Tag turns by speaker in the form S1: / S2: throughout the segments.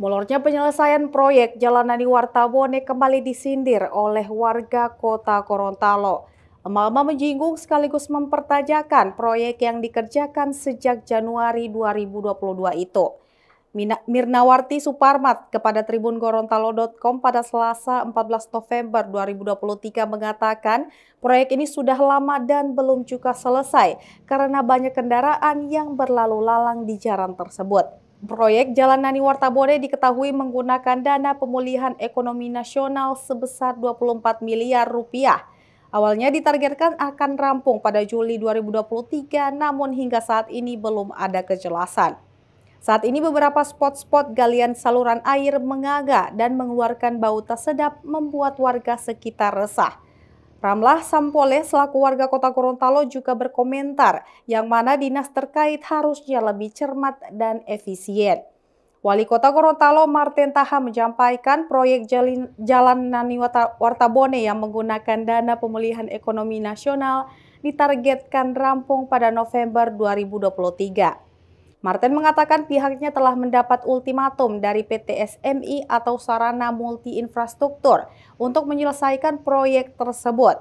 S1: Molornya penyelesaian proyek Jalan Nani Wartabone kembali disindir oleh warga kota Gorontalo. Emalma menyinggung sekaligus mempertajakan proyek yang dikerjakan sejak Januari 2022 itu. Mirnawarti Suparmat kepada Tribun Gorontalo.com pada Selasa 14 November 2023 mengatakan proyek ini sudah lama dan belum juga selesai karena banyak kendaraan yang berlalu lalang di jalan tersebut. Proyek Jalan Nani Wartabore diketahui menggunakan dana pemulihan ekonomi nasional sebesar 24 miliar rupiah. Awalnya ditargetkan akan rampung pada Juli 2023, namun hingga saat ini belum ada kejelasan. Saat ini beberapa spot-spot galian saluran air mengagak dan mengeluarkan bau tak sedap membuat warga sekitar resah. Ramlah Sampole selaku warga kota Gorontalo juga berkomentar yang mana dinas terkait harusnya lebih cermat dan efisien. Wali Kota Gorontalo Martin Taha menjampaikan proyek Jalin, Jalan Nani Wartabone yang menggunakan dana pemulihan ekonomi nasional ditargetkan rampung pada November 2023. Martin mengatakan pihaknya telah mendapat ultimatum dari PT SMI atau Sarana Multi Infrastruktur untuk menyelesaikan proyek tersebut.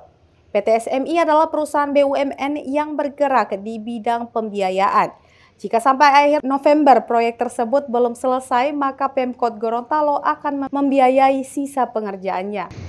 S1: PT SMI adalah perusahaan BUMN yang bergerak di bidang pembiayaan. Jika sampai akhir November proyek tersebut belum selesai, maka Pemkot Gorontalo akan membiayai sisa pengerjaannya.